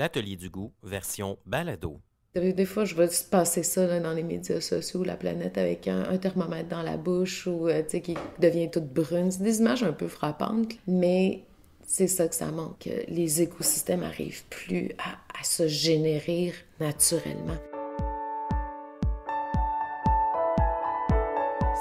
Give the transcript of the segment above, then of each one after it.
l'atelier du goût, version balado. Des fois, je vais passer ça dans les médias sociaux, la planète avec un, thermomètre dans la bouche ou euh, qui devient toute brune. C'est des images un peu frappantes, mais c'est ça que ça manque. Les écosystèmes n'arrivent plus à, à se générer naturellement.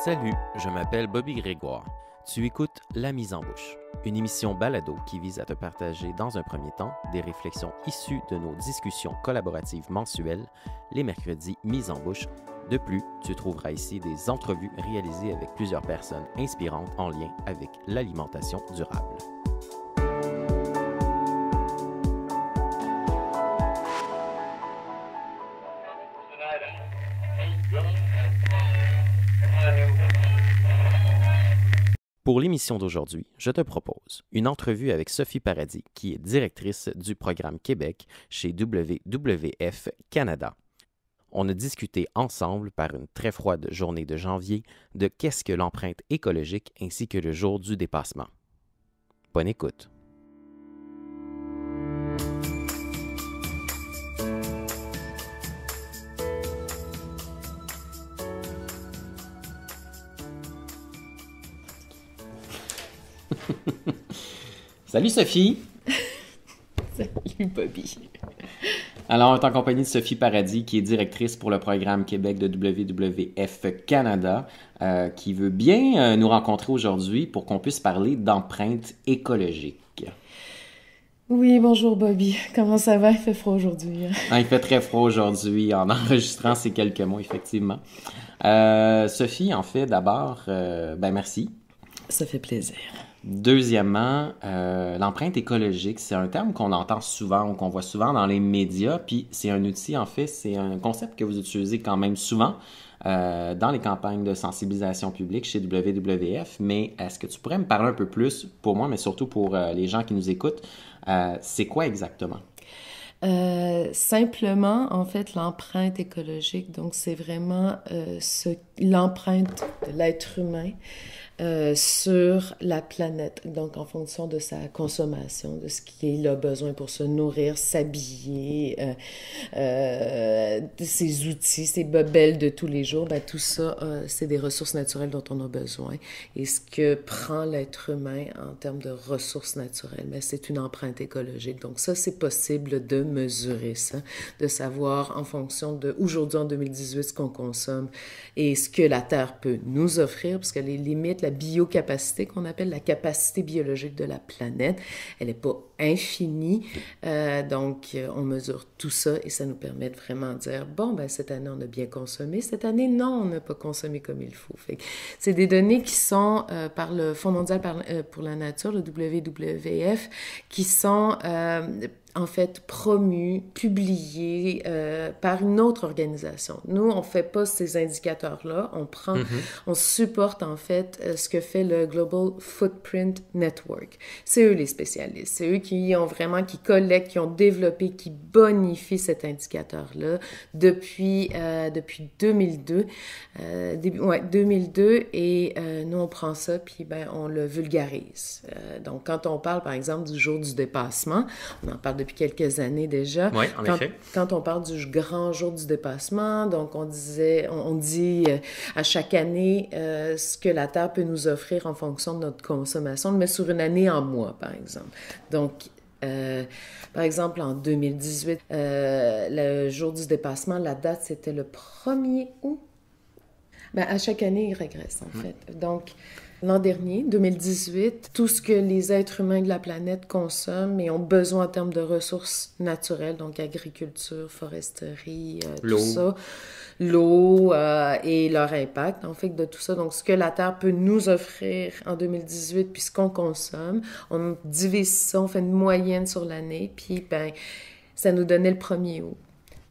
Salut, je m'appelle Bobby Grégoire. Tu écoutes La mise en bouche, une émission balado qui vise à te partager dans un premier temps des réflexions issues de nos discussions collaboratives mensuelles, les mercredis Mise en bouche. De plus, tu trouveras ici des entrevues réalisées avec plusieurs personnes inspirantes en lien avec l'alimentation durable. Pour l'émission d'aujourd'hui, je te propose une entrevue avec Sophie Paradis, qui est directrice du programme Québec chez WWF Canada. On a discuté ensemble, par une très froide journée de janvier, de qu'est-ce que l'empreinte écologique ainsi que le jour du dépassement. Bonne écoute. Salut Sophie! Salut Bobby! Alors, on est en compagnie de Sophie Paradis, qui est directrice pour le programme Québec de WWF Canada, euh, qui veut bien euh, nous rencontrer aujourd'hui pour qu'on puisse parler d'empreinte écologique. Oui, bonjour Bobby. Comment ça va? Il fait froid aujourd'hui. Hein? Ah, il fait très froid aujourd'hui en enregistrant ces quelques mots, effectivement. Euh, Sophie, en fait, d'abord, ben merci. Ça fait plaisir. Deuxièmement, euh, l'empreinte écologique, c'est un terme qu'on entend souvent ou qu'on voit souvent dans les médias, puis c'est un outil, en fait, c'est un concept que vous utilisez quand même souvent euh, dans les campagnes de sensibilisation publique chez WWF, mais est-ce que tu pourrais me parler un peu plus, pour moi, mais surtout pour euh, les gens qui nous écoutent, c'est quoi exactement? simplement, en fait, l'empreinte écologique, donc c'est vraiment l'empreinte de l'être humain euh, sur la planète, donc en fonction de sa consommation, de ce qu'il a besoin pour se nourrir, s'habiller, euh, euh ses outils, ses bebelles de tous les jours, ben, tout ça, euh, c'est des ressources naturelles dont on a besoin. Et ce que prend l'être humain en termes de ressources naturelles, ben, c'est une empreinte écologique. Donc ça, c'est possible de mesurer ça, de savoir en fonction de aujourd'hui en 2018 ce qu'on consomme et ce que la Terre peut nous offrir, parce que les limites, la biocapacité qu'on appelle la capacité biologique de la planète. Elle n'est pas infinie. Euh, donc, euh, on mesure tout ça et ça nous permet de vraiment dire, bon, ben, cette année, on a bien consommé. Cette année, non, on n'a pas consommé comme il faut. C'est des données qui sont euh, par le Fonds mondial pour la nature, le WWF, qui sont en fait promu, publié euh, par une autre organisation. Nous, on fait pas ces indicateurs-là. On prend, mm-hmm. on supporte en fait euh, ce que fait le Global Footprint Network. C'est eux les spécialistes. C'est eux qui ont vraiment, qui collectent, qui ont développé, qui bonifient cet indicateur-là depuis euh, depuis 2002, début, ouais, 2002. Et nous, on prend ça puis ben on le vulgarise. donc, quand on parle par exemple du jour du dépassement, on en parle depuis quelques années déjà. Oui, en quand, effet. Quand on parle du grand jour du dépassement, donc on disait, on, dit euh, à chaque année euh, ce que la Terre peut nous offrir en fonction de notre consommation, mais sur une année en mois, par exemple. Donc, euh, par exemple, en 2018, le jour du dépassement, la date, c'était le 1er août. Ben, à chaque année, il régresse, en mmh. fait. Donc, L'an dernier, 2018, tout ce que les êtres humains de la planète consomment et ont besoin en termes de ressources naturelles, donc agriculture, foresterie, euh, tout ça, l'eau euh, et leur impact, en fait, de tout ça. Donc, ce que la Terre peut nous offrir en 2018, puis ce qu'on consomme, on divise ça, on fait une moyenne sur l'année, puis ben, ça nous donnait le premier haut.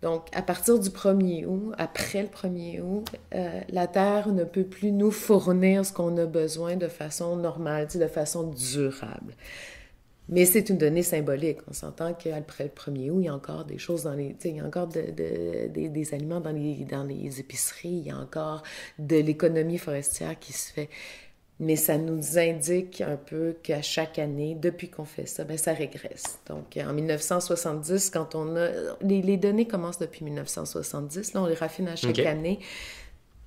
Donc, à partir du 1er août, après le 1er août, euh, la Terre ne peut plus nous fournir ce qu'on a besoin de façon normale, de façon durable. Mais c'est une donnée symbolique. On s'entend qu'après le 1er août, il y a encore des choses dans les. Il y a encore des aliments dans dans les épiceries, il y a encore de l'économie forestière qui se fait mais ça nous indique un peu qu'à chaque année, depuis qu'on fait ça, ben ça régresse. Donc, en 1970, quand on a... Les, les données commencent depuis 1970, là, on les raffine à chaque année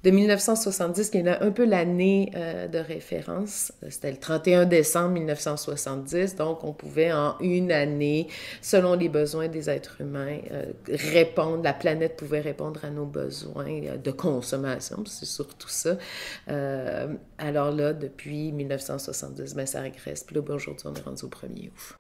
de 1970, qui est un peu l'année euh, de référence. Euh, c'était le 31 décembre 1970, donc on pouvait en une année, selon les besoins des êtres humains, euh, répondre, la planète pouvait répondre à nos besoins de consommation, c'est surtout ça. alors là, depuis 1970, mais ben, ça régresse. Puis là, ben, aujourd'hui, on est rendu au premier ouf.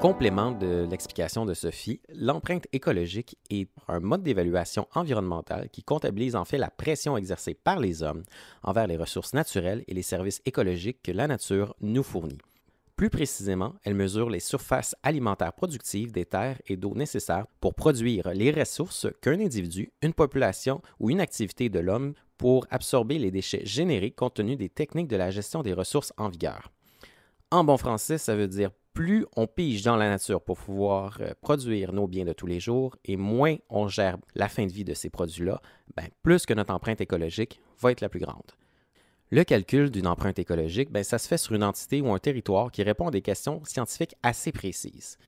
complément de l'explication de Sophie, l'empreinte écologique est un mode d'évaluation environnementale qui comptabilise en fait la pression exercée par les hommes envers les ressources naturelles et les services écologiques que la nature nous fournit. Plus précisément, elle mesure les surfaces alimentaires productives des terres et d'eau nécessaires pour produire les ressources qu'un individu, une population ou une activité de l'homme pour absorber les déchets générés compte tenu des techniques de la gestion des ressources en vigueur. En bon français, ça veut dire plus on pige dans la nature pour pouvoir euh, produire nos biens de tous les jours et moins on gère la fin de vie de ces produits-là, ben, plus que notre empreinte écologique va être la plus grande. Le calcul d'une empreinte écologique, ben, ça se fait sur une entité ou un territoire qui répond à des questions scientifiques assez précises.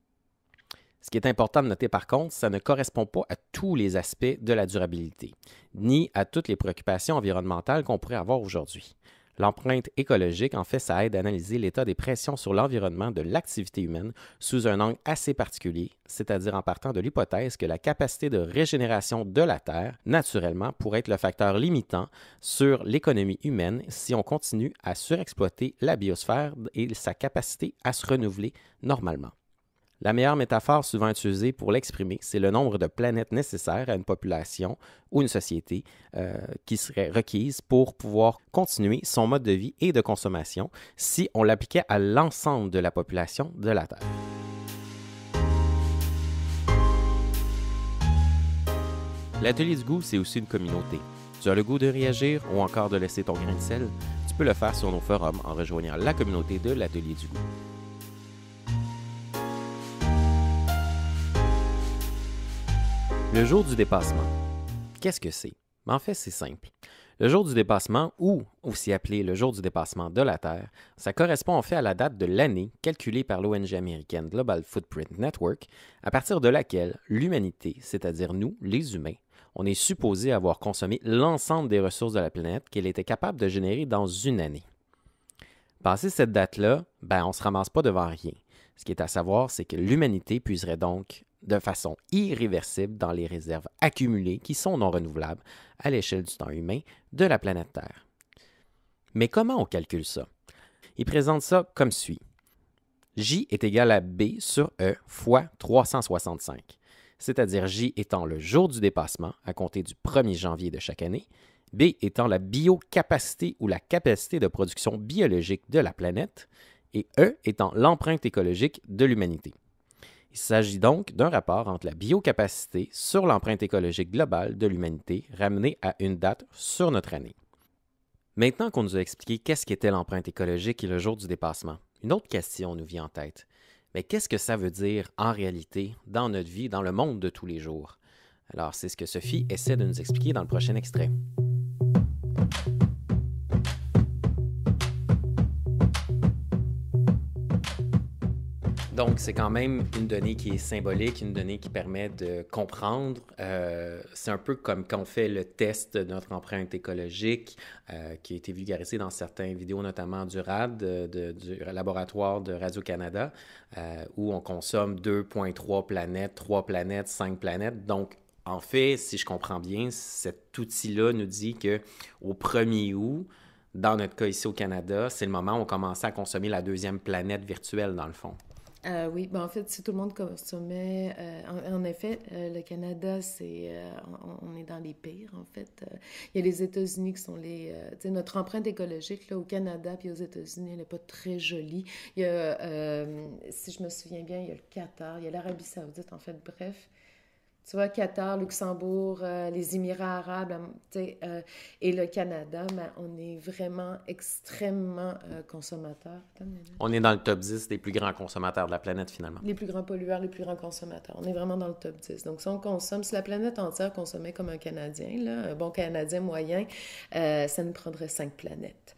Ce qui est important de noter par contre, ça ne correspond pas à tous les aspects de la durabilité, ni à toutes les préoccupations environnementales qu'on pourrait avoir aujourd'hui. L'empreinte écologique, en fait, ça aide à analyser l'état des pressions sur l'environnement de l'activité humaine sous un angle assez particulier, c'est-à-dire en partant de l'hypothèse que la capacité de régénération de la Terre, naturellement, pourrait être le facteur limitant sur l'économie humaine si on continue à surexploiter la biosphère et sa capacité à se renouveler normalement. La meilleure métaphore souvent utilisée pour l'exprimer, c'est le nombre de planètes nécessaires à une population ou une société euh, qui serait requise pour pouvoir continuer son mode de vie et de consommation si on l'appliquait à l'ensemble de la population de la Terre. L'atelier du goût, c'est aussi une communauté. Tu as le goût de réagir ou encore de laisser ton grain de sel? Tu peux le faire sur nos forums en rejoignant la communauté de l'atelier du goût. Le jour du dépassement. Qu'est-ce que c'est? Ben, en fait, c'est simple. Le jour du dépassement, ou aussi appelé le jour du dépassement de la Terre, ça correspond en fait à la date de l'année calculée par l'ONG américaine Global Footprint Network, à partir de laquelle l'humanité, c'est-à-dire nous, les humains, on est supposé avoir consommé l'ensemble des ressources de la planète qu'elle était capable de générer dans une année. Passé cette date-là, ben on ne se ramasse pas devant rien. Ce qui est à savoir, c'est que l'humanité puiserait donc de façon irréversible dans les réserves accumulées qui sont non renouvelables à l'échelle du temps humain de la planète Terre. Mais comment on calcule ça? Il présente ça comme suit. J est égal à B sur E fois 365, c'est-à-dire J étant le jour du dépassement à compter du 1er janvier de chaque année, B étant la biocapacité ou la capacité de production biologique de la planète, et E étant l'empreinte écologique de l'humanité. Il s'agit donc d'un rapport entre la biocapacité sur l'empreinte écologique globale de l'humanité ramenée à une date sur notre année. Maintenant qu'on nous a expliqué qu'est-ce qu'était l'empreinte écologique et le jour du dépassement, une autre question nous vient en tête. Mais qu'est-ce que ça veut dire en réalité dans notre vie, dans le monde de tous les jours? Alors, c'est ce que Sophie essaie de nous expliquer dans le prochain extrait. Donc, c'est quand même une donnée qui est symbolique, une donnée qui permet de comprendre. Euh, c'est un peu comme quand on fait le test de notre empreinte écologique, euh, qui a été vulgarisé dans certaines vidéos, notamment du RAD, du laboratoire de Radio-Canada, euh, où on consomme 2,3 planètes, 3 planètes, 5 planètes. Donc, en fait, si je comprends bien, cet outil-là nous dit que au 1er août, dans notre cas ici au Canada, c'est le moment où on commençait à consommer la deuxième planète virtuelle, dans le fond. Euh, oui, ben en fait, si tout le monde consommait, euh, en, effet, euh, le Canada, c'est, on, est dans les pires, en fait. Il y a les États-Unis qui sont les, tu sais, notre empreinte écologique, là, au Canada puis aux États-Unis, elle n'est pas très jolie. Il y a, si je me souviens bien, il y a le Qatar, il y a l'Arabie Saoudite, en fait, bref. Tu vois, Qatar, Luxembourg, euh, les Émirats arabes euh, et le Canada, ben, on est vraiment extrêmement euh, consommateurs. On est dans le top 10 des plus grands consommateurs de la planète, finalement. Les plus grands pollueurs, les plus grands consommateurs. On est vraiment dans le top 10. Donc, si on consomme, si la planète entière consommait comme un Canadien, là, un bon Canadien moyen, ça nous prendrait cinq planètes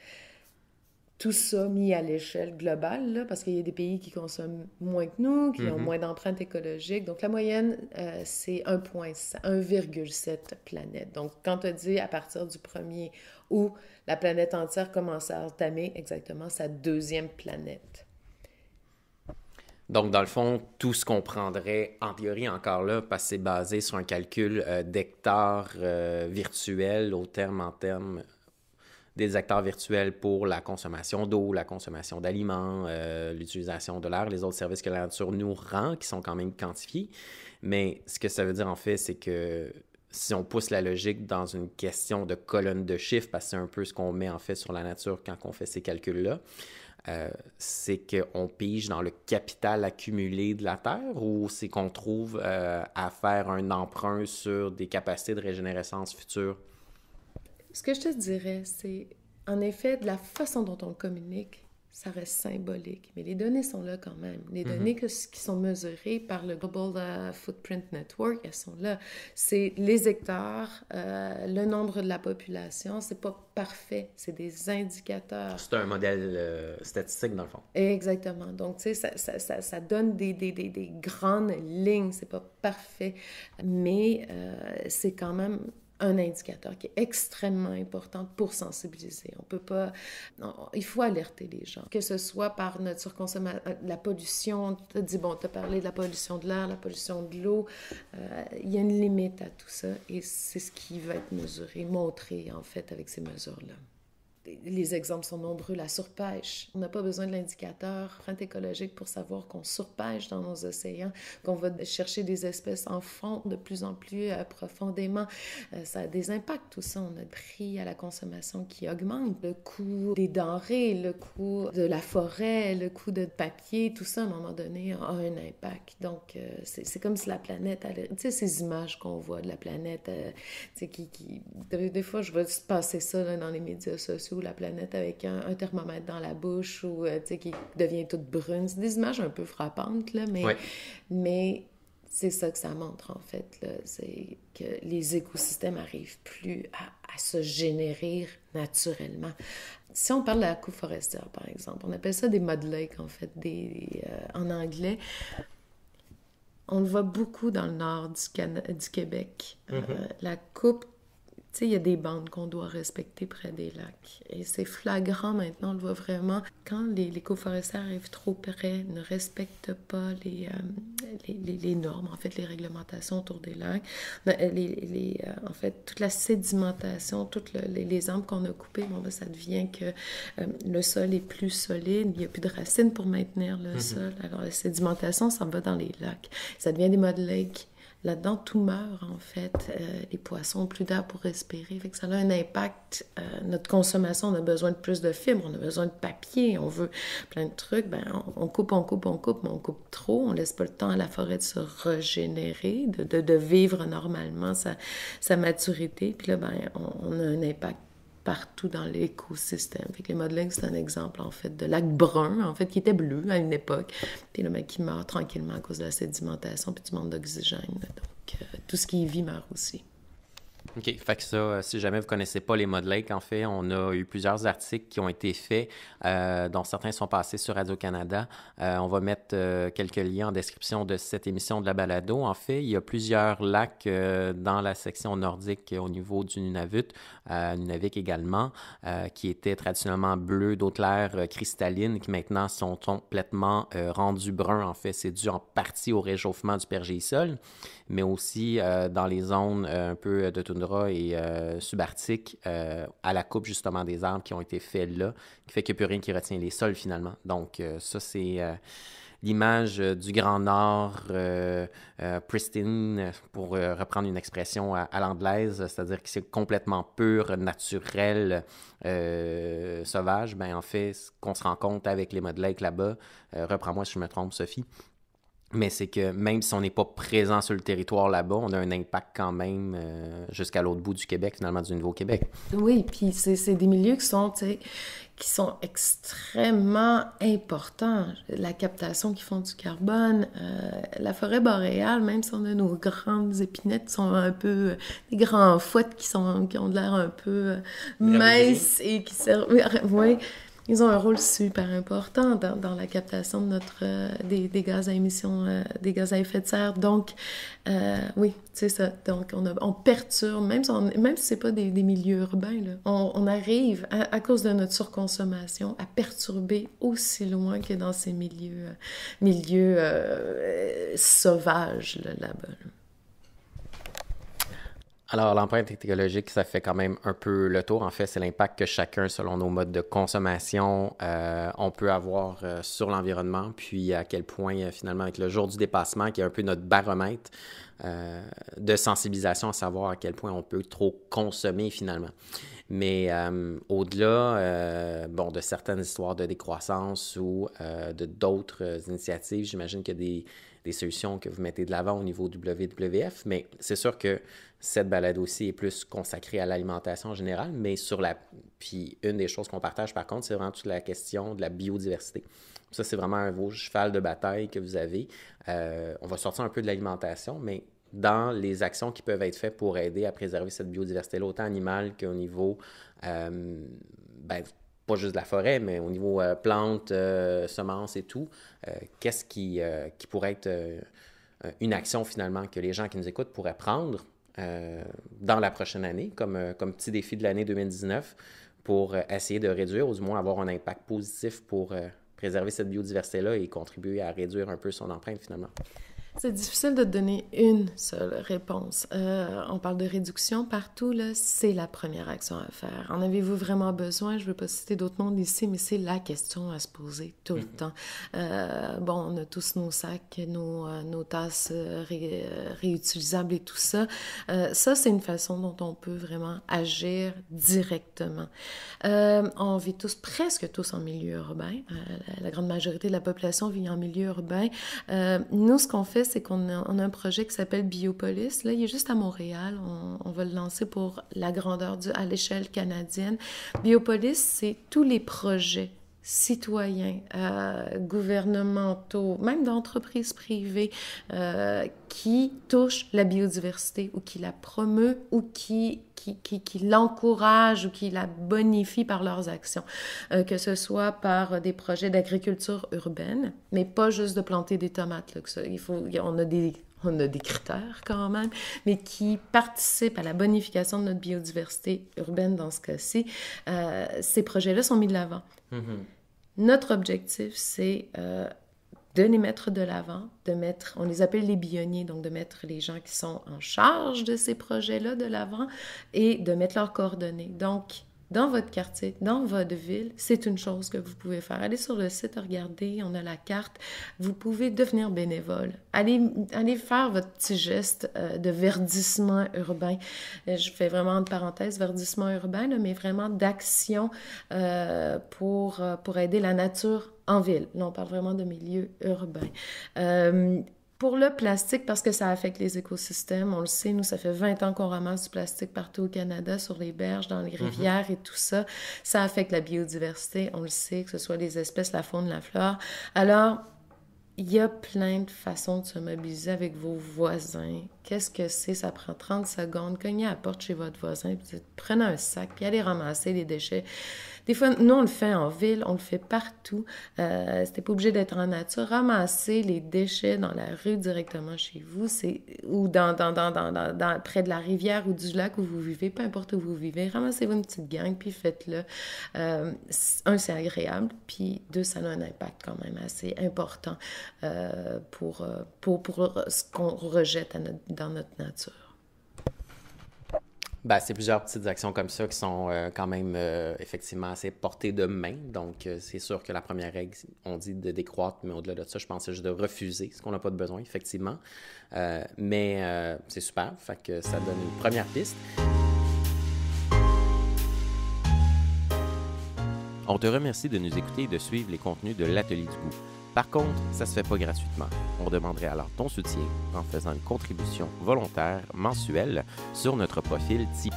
tout ça mis à l'échelle globale, parce qu'il y a des pays qui consomment moins que nous, qui ont mhm. moins d'empreintes écologiques. Donc, la moyenne, euh, c'est 1,7 planète. Donc, quand on dit à partir du premier, où la planète entière commence à entamer exactement sa deuxième planète. Donc, dans le fond, tout ce qu'on prendrait, en théorie encore là, parce que c'est basé sur un calcul euh, d'hectares euh, virtuels au terme en terme des acteurs virtuels pour la consommation d'eau, la consommation d'aliments, euh, l'utilisation de l'air, les autres services que la nature nous rend, qui sont quand même quantifiés. Mais ce que ça veut dire en fait, c'est que si on pousse la logique dans une question de colonne de chiffres, parce que c'est un peu ce qu'on met en fait sur la nature quand on fait ces calculs-là, euh, c'est qu'on pige dans le capital accumulé de la Terre ou c'est qu'on trouve euh, à faire un emprunt sur des capacités de régénérescence futures ce que je te dirais, c'est en effet de la façon dont on communique, ça reste symbolique, mais les données sont là quand même. Les mm-hmm. données que, qui sont mesurées par le Global euh, Footprint Network, elles sont là. C'est les hectares, euh, le nombre de la population, c'est pas parfait, c'est des indicateurs. C'est un modèle euh, statistique dans le fond. Exactement. Donc, tu sais, ça, donne des, des, grandes lignes, c'est pas parfait, mais c'est quand même un indicateur qui est extrêmement important pour sensibiliser. On peut pas, il faut alerter les gens, que ce soit par notre surconsommation, la pollution. Tu dis bon, tu as parlé de la pollution de l'air, la pollution de l'eau. Euh, il y a une limite à tout ça et c'est ce qui va être mesuré, montré en fait avec ces mesures là les exemples sont nombreux, la surpêche. On n'a pas besoin de l'indicateur print écologique pour savoir qu'on surpêche dans nos océans, qu'on va chercher des espèces en fond de plus en plus euh, profondément. Euh, ça a des impacts, tout ça. On a le prix à la consommation qui augmente, le coût des denrées, le coût de la forêt, le coût de papier, tout ça, à un moment donné, a un impact. Donc, euh, c'est comme si la planète, tu sais, ces images qu'on voit de la planète, tu sais, qui, Des fois, je vois se passer ça dans les médias sociaux la planète avec un, thermomètre dans la bouche ou euh, qui devient toute brune. C'est des images un peu frappantes, là, mais, mais c'est ça que ça montre en fait. C'est que les écosystèmes n'arrivent plus à, se générer naturellement. Si on parle de la coupe forestière, par exemple, on appelle ça des mud lakes en fait, des, euh, en anglais. On le voit beaucoup dans le nord du, du Québec. Mm-hmm. Euh, la coupe tu il y a des bandes qu'on doit respecter près des lacs. Et c'est flagrant maintenant, on le voit vraiment. Quand les, les arrivent trop près, ne respectent pas euh, les, les, normes, en fait, les réglementations autour des lacs, ben, euh, euh, en fait, toute la sédimentation, toutes les, arbres qu'on a coupés, bon, ben, ça devient que le sol est plus solide, il n'y a plus de racines pour maintenir le mm-hmm. sol. Alors, la sédimentation, ça va dans les lacs. Ça devient des modèles lakes là-dedans, tout meurt en fait. Euh, les poissons ont plus d'air pour respirer. Fait que ça a un impact. Euh, notre consommation, on a besoin de plus de fibres, on a besoin de papier, on veut plein de trucs. Ben, on, coupe, on coupe, on coupe, mais on coupe trop. On laisse pas le temps à la forêt de se régénérer, de, vivre normalement sa, sa maturité. Puis là, ben, on a un impact partout dans l'écosystème. Fait les modelings, c'est un exemple, en fait, de lac brun, en fait, qui était bleu à une époque, puis le mec qui meurt tranquillement à cause de la sédimentation puis du manque d'oxygène. Donc, euh, tout ce qui vit meurt aussi. OK. Fait que ça, euh, si jamais vous connaissez pas les modèles, Lake, en fait, on a eu plusieurs articles qui ont été faits, euh, dont certains sont passés sur Radio-Canada. Euh, on va mettre quelques liens en description de cette émission de la balado. En fait, il y a plusieurs lacs dans la section nordique au niveau du Nunavut, Nunavik également, qui étaient traditionnellement bleus, d'eau claire cristalline, qui maintenant sont complètement rendus bruns. En fait, c'est dû en partie au réchauffement du pergélisol mais aussi euh, dans les zones euh, un peu euh, de toundra et subarctique, à la coupe justement des arbres qui ont été faits là, qui fait qu'il n'y a plus rien qui retient les sols finalement. Donc ça, c'est l'image du Grand Nord pristine, pour reprendre une expression à, l'anglaise, c'est-à-dire que c'est complètement pur, naturel, sauvage, ben, en fait, ce qu'on se rend compte avec les modèles là-bas, reprends-moi si je me trompe, Sophie, mais c'est que même si on n'est pas présent sur le territoire là-bas, on a un impact quand même euh, jusqu'à l'autre bout du Québec, finalement, du Nouveau-Québec. Oui, puis c'est des milieux qui sont, qui sont extrêmement importants. La captation qui font du carbone, euh, la forêt boréale, même si on a nos grandes épinettes sont un peu des grands fouettes qui sont qui ont de l'air un peu euh, et qui servent, oui, ils ont un rôle super important dans, la captation de notre, euh, des, gaz à émission, euh, des gaz à effet de serre. Donc, euh, oui, c'est ça. Donc, on, on perturbe, même si, même ce n'est pas des, milieux urbains, on, arrive, à, cause de notre surconsommation, à perturber aussi loin que dans ces milieux, milieux sauvages là-bas. là bas alors, l'empreinte écologique, ça fait quand même un peu le tour. En fait, c'est l'impact que chacun, selon nos modes de consommation, euh, on peut avoir euh, sur l'environnement, puis à quel point, euh, finalement, avec le jour du dépassement, qui est un peu notre baromètre de sensibilisation, à savoir à quel point on peut trop consommer, finalement. Mais au-delà, bon, de certaines histoires de décroissance ou de d'autres initiatives, j'imagine qu'il y a des des solutions que vous mettez de l'avant au niveau WWF, mais c'est sûr que cette balade aussi est plus consacrée à l'alimentation en général, mais sur la... Puis une des choses qu'on partage par contre, c'est vraiment toute la question de la biodiversité. Ça, c'est vraiment un vos cheval de bataille que vous avez. Euh, on va sortir un peu de l'alimentation, mais dans les actions qui peuvent être faites pour aider à préserver cette biodiversité-là, autant animale qu'au niveau euh, ben, pas juste de la forêt, mais au niveau euh, plantes, euh, semences et tout, euh, qu'est-ce qui, qui, pourrait être une action finalement que les gens qui nous écoutent pourraient prendre dans la prochaine année comme, comme petit défi de l'année 2019 pour essayer de réduire ou du moins avoir un impact positif pour préserver cette biodiversité-là et contribuer à réduire un peu son empreinte finalement. C'est difficile de donner une seule réponse. Euh, on parle de réduction partout, là, c'est la première action à faire. En avez-vous vraiment besoin? Je ne veux pas citer d'autres mondes ici, mais c'est la question à se poser tout le mhm. temps. Euh, bon, on a tous nos sacs, nos, euh, nos tasses réutilisables et tout ça. ça, c'est une façon dont on peut vraiment agir directement. on vit tous, presque tous en milieu urbain. La, la, grande majorité de la population vit en milieu urbain. nous, ce qu'on fait, c'est qu'on a, un projet qui s'appelle Biopolis. Là, il est juste à Montréal. On, on va le lancer pour la grandeur du, à l'échelle canadienne. Biopolis, c'est tous les projets citoyens, euh, gouvernementaux, même d'entreprises privées euh, qui touchent la biodiversité ou qui la promeut ou qui, qui, qui, l'encouragent ou qui la bonifient par leurs actions, euh, que ce soit par des projets d'agriculture urbaine, mais pas juste de planter des tomates. il faut, on a des on a des critères quand même, mais qui participent à la bonification de notre biodiversité urbaine dans ce cas-ci, euh, ces projets-là sont mis de l'avant. Mm-hmm. Notre objectif, c'est euh, de les mettre de l'avant, de mettre, on les appelle les bionniers, donc de mettre les gens qui sont en charge de ces projets-là de l'avant et de mettre leurs coordonnées. Donc, dans votre quartier, dans votre ville, c'est une chose que vous pouvez faire. Allez sur le site, regardez, on a la carte. Vous pouvez devenir bénévole. Allez, allez faire votre petit geste euh, de verdissement urbain. Euh, je fais vraiment une parenthèse verdissement urbain, mais vraiment d'action euh, pour, euh, pour aider la nature en ville. Là, on parle vraiment de milieu urbain. Pour le plastique, parce que ça affecte les écosystèmes, on le sait, nous, ça fait 20 ans qu'on ramasse du plastique partout au Canada, sur les berges, dans les mhm. rivières et tout ça. Ça affecte la biodiversité, on le sait, que ce soit les espèces, la faune, la flore. Alors, il y a plein de façons de se mobiliser avec vos voisins. Qu'est-ce que c'est? Ça prend 30 secondes. Cognez à la porte chez votre voisin, prenez un sac, puis allez ramasser les déchets. Des nous, on le fait en ville, on le fait partout. Euh, C'était pas obligé d'être en nature. Ramasser les déchets dans la rue directement chez vous, c'est ou dans, dans, dans, dans, près de la rivière ou du lac où vous vivez, peu importe où vous vivez, ramassez-vous une petite gang, puis faites-le. Euh, un, c'est agréable, puis deux, ça a un impact quand même assez important euh, euh, pour, pour, ce qu'on rejette dans notre nature. Ben, c'est plusieurs petites actions comme ça qui sont euh, quand même euh, effectivement assez portées de main. Donc, euh, c'est sûr que la première règle, on dit de décroître, mais au-delà de ça, je pensais juste de refuser ce qu'on n'a pas de besoin, effectivement. mais c'est super, fait que ça donne une première piste. On te remercie de nous écouter et de suivre les contenus de l'Atelier du goût. Par contre, ça se fait pas gratuitement. On demanderait alors ton soutien en faisant une contribution volontaire mensuelle sur notre profil Tipeee.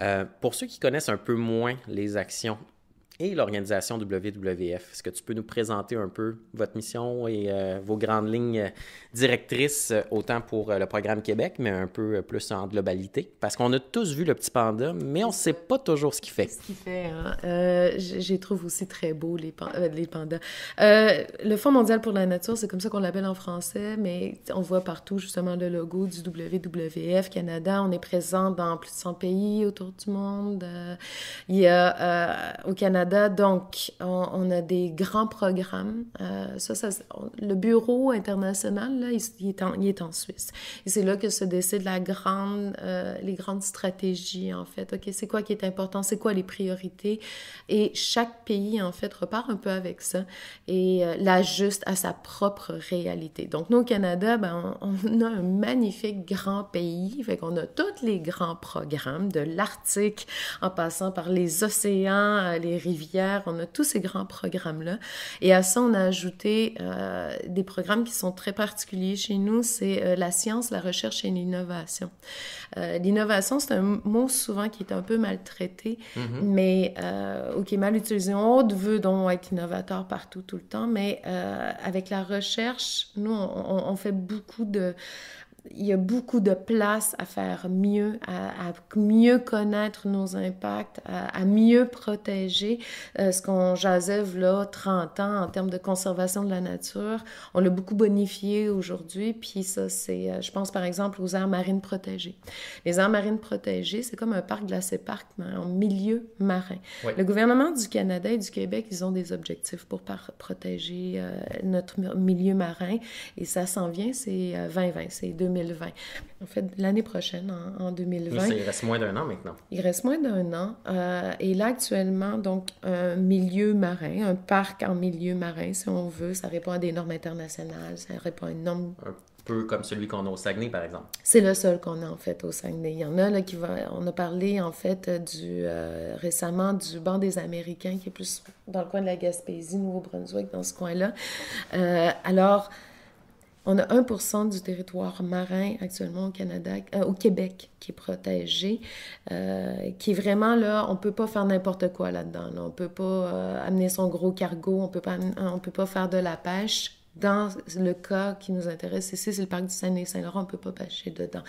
Euh, pour ceux qui connaissent un peu moins les actions l'organisation WWF. Est-ce que tu peux nous présenter un peu votre mission et euh, vos grandes lignes euh, directrices, euh, autant pour le programme Québec, mais un peu plus en globalité? Parce qu'on a tous vu le petit panda, mais on ne sait pas toujours ce qu'il fait. Ce qu'il fait, hein? trouve aussi très beau, les, les pandas. le Fonds mondial pour la nature, c'est comme ça qu'on l'appelle en français, mais on voit partout justement le logo du WWF Canada. On est présent dans plus de 100 pays autour du monde. il y a au Canada donc on, a des grands programmes. Euh, ça, le bureau international, là, il, est en, il, est en, Suisse. Et c'est là que se décident la grande, euh, les grandes stratégies, en fait. OK, c'est quoi qui est important? C'est quoi les priorités? Et chaque pays, en fait, repart un peu avec ça et euh, l'ajuste à sa propre réalité. Donc, nous, au Canada, ben, on, a un magnifique grand pays. Fait qu'on a tous les grands programmes, de l'Arctique en passant par les océans, les rivières on a tous ces grands programmes-là. Et à ça, on a ajouté euh, des programmes qui sont très particuliers chez nous, c'est euh, la science, la recherche et l'innovation. Euh, l'innovation, c'est un mot souvent qui est un peu maltraité, mm-hmm. mais ou qui est mal utilisé. On veut donc être innovateur partout, tout le temps, mais avec la recherche, nous, on fait beaucoup de il y a beaucoup de place à faire mieux, à, mieux connaître nos impacts, à, mieux protéger euh, ce qu'on jasait là 30 ans en termes de conservation de la nature. On l'a beaucoup bonifié aujourd'hui, puis ça, c'est, euh, je pense par exemple aux aires marines protégées. Les aires marines protégées, c'est comme un parc glacé parc, mais en milieu marin. Le gouvernement du Canada et du Québec, ils ont des objectifs pour protéger euh, notre milieu marin, et ça s'en vient, c'est 2020, c'est 2020. 2020. En fait, l'année prochaine, en, 2020. il reste moins d'un an maintenant. Il reste moins d'un an. Euh, et là, actuellement, donc, un milieu marin, un parc en milieu marin, si on veut, ça répond à des normes internationales, ça répond à une norme... Un peu comme celui qu'on a au Saguenay, par exemple. C'est le seul qu'on a, en fait, au Saguenay. Il y en a, là, qui va... On a parlé, en fait, du... Euh, récemment, du banc des Américains, qui est plus dans le coin de la Gaspésie, Nouveau-Brunswick, dans ce coin-là. Euh, alors... On a 1 du territoire marin actuellement au Canada, euh, au Québec, qui est protégé, euh, qui vraiment là, on peut pas faire n'importe quoi là-dedans. On peut pas euh, amener son gros cargo, on peut pas, on peut pas faire de la pêche dans le cas qui nous intéresse ici, c'est le parc du Saint-Né saint laurent on ne peut pas pêcher dedans.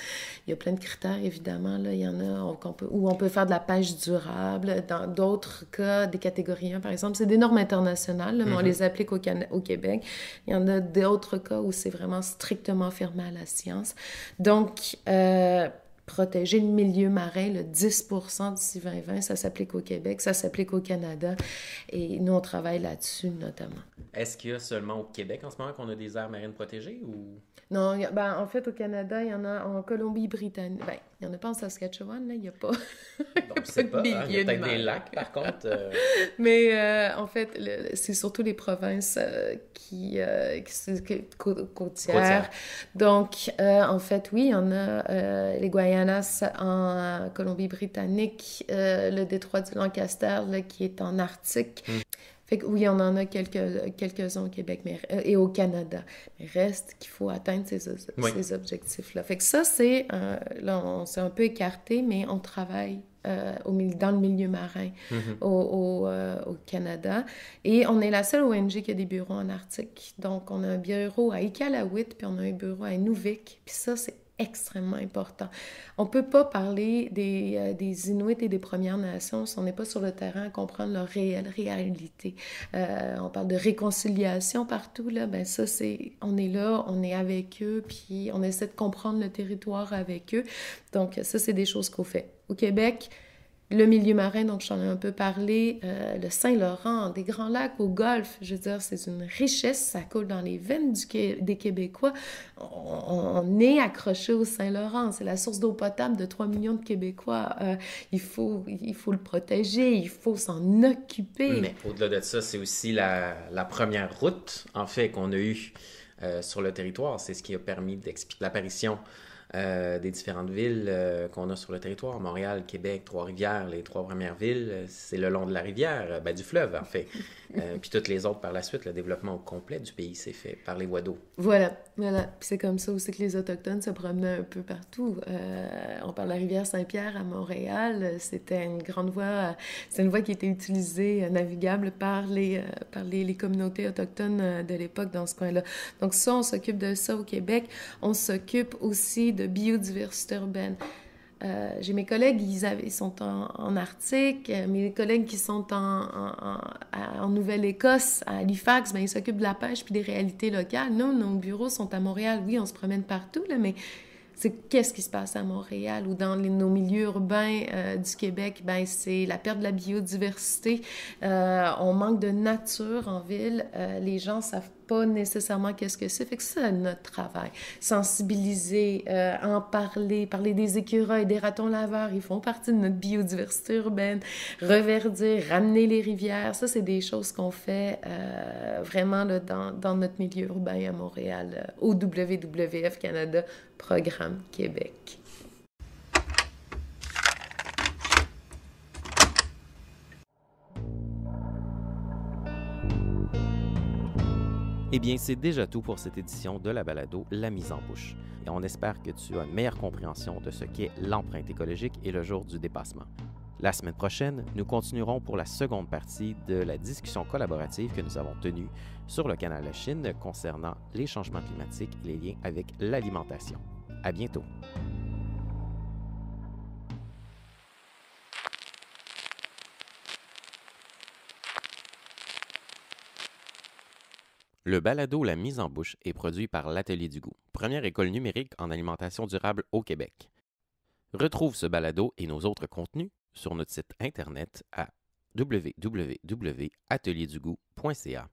Il y a plein de critères, évidemment, là, il y en a où on peut faire de la pêche durable. Dans d'autres cas, des catégories 1, par exemple, c'est des normes internationales, mais on mm-hmm. les applique au, au Québec. Il y en a d'autres cas où c'est vraiment strictement fermé à la science. Donc, euh, protéger le milieu marin, le 10 d'ici 2020, ça s'applique au Québec, ça s'applique au Canada, et nous, on travaille là-dessus notamment. Est-ce qu'il y a seulement au Québec en ce moment qu'on a des aires marines protégées ou... Non, ben, en fait, au Canada, il y en a en Colombie-Britannique. Ben, il n'y en a pas en Saskatchewan, là. Il n'y a pas, Donc, c'est pas, hein, Il y a peut-être des lacs, par contre. Euh. Mais euh, en fait, c'est surtout les provinces euh, qui, qui côtières. Donc, en fait, oui, il y en a les Guayanas en Colombie-Britannique, le détroit du Lancaster, là, qui est en Arctique. Hmm. Fait que oui, on en a quelques-uns au Québec mais, euh, et au Canada. Il reste qu'il faut atteindre ces, objectifs-là. Fait que ça, c'est... Euh, là, on s'est un peu écarté, mais on travaille euh, au, dans le milieu marin mm-hmm. au, euh, au, Canada. Et on est la seule ONG qui a des bureaux en Arctique. Donc, on a un bureau à Iqaluit, puis on a un bureau à Inuvik. Puis ça, c'est extrêmement important. On ne peut pas parler des, euh, des, Inuits et des Premières Nations si on n'est pas sur le terrain à comprendre leur réelle réalité. Euh, on parle de réconciliation partout, là, ben ça c'est, on est là, on est avec eux, puis on essaie de comprendre le territoire avec eux. Donc ça c'est des choses qu'on fait. Au Québec, le milieu marin, donc j'en ai un peu parlé, euh, le Saint-Laurent, des Grands Lacs au Golfe, je veux dire, c'est une richesse, ça coule dans les veines des Québécois. On, est accroché au Saint-Laurent, c'est la source d'eau potable de 3 millions de Québécois. Euh, il, faut, il faut le protéger, il faut s'en occuper. Hmm. Mais au-delà de ça, c'est aussi la, première route, en fait, qu'on a eue euh, sur le territoire. C'est ce qui a permis l'apparition euh, des différentes villes euh, qu'on a sur le territoire, Montréal, Québec, Trois-Rivières, les trois premières villes, euh, c'est le long de la rivière, ben, du fleuve en fait. puis toutes les autres par la suite, le développement complet du pays s'est fait par les voies d'eau. Voilà, voilà. c'est comme ça aussi que les Autochtones se promenaient un peu partout. on parle de la rivière Saint-Pierre à Montréal, c'était une grande voie, c'est une voie qui était utilisée, navigable par les, par les, les communautés autochtones de l'époque dans ce coin-là. Donc ça, on s'occupe de ça au Québec. On s'occupe aussi de biodiversité urbaine. Euh, j'ai mes collègues, ils, sont en, Arctique, euh, mes collègues qui sont en, Nouvelle-Écosse, à Halifax, ben, ils s'occupent de la pêche puis des réalités locales. Nous, nos bureaux sont à Montréal. Oui, on se promène partout, là, mais c'est qu'est-ce qui se passe à Montréal ou dans nos milieux urbains euh, du Québec, ben c'est la perte de la biodiversité, on manque de nature en ville, les gens savent pas nécessairement qu'est-ce que c'est. Fait que c'est notre travail. Sensibiliser, euh, en parler, parler des écureuils, des ratons laveurs, ils font partie de notre biodiversité urbaine. Reverdir, ramener les rivières, ça, c'est des choses qu'on fait euh, vraiment là, dans, dans, notre milieu urbain à Montréal, euh, au WWF Canada, Programme Québec. Eh bien, c'est déjà tout pour cette édition de la balado La mise en bouche. Et on espère que tu as une meilleure compréhension de ce qu'est l'empreinte écologique et le jour du dépassement. La semaine prochaine, nous continuerons pour la seconde partie de la discussion collaborative que nous avons tenue sur le canal La Chine concernant les changements climatiques et les liens avec l'alimentation. À bientôt. Le balado La mise en bouche est produit par l'Atelier du goût, première école numérique en alimentation durable au Québec. Retrouve ce balado et nos autres contenus sur notre site internet à www.atelierdugout.ca.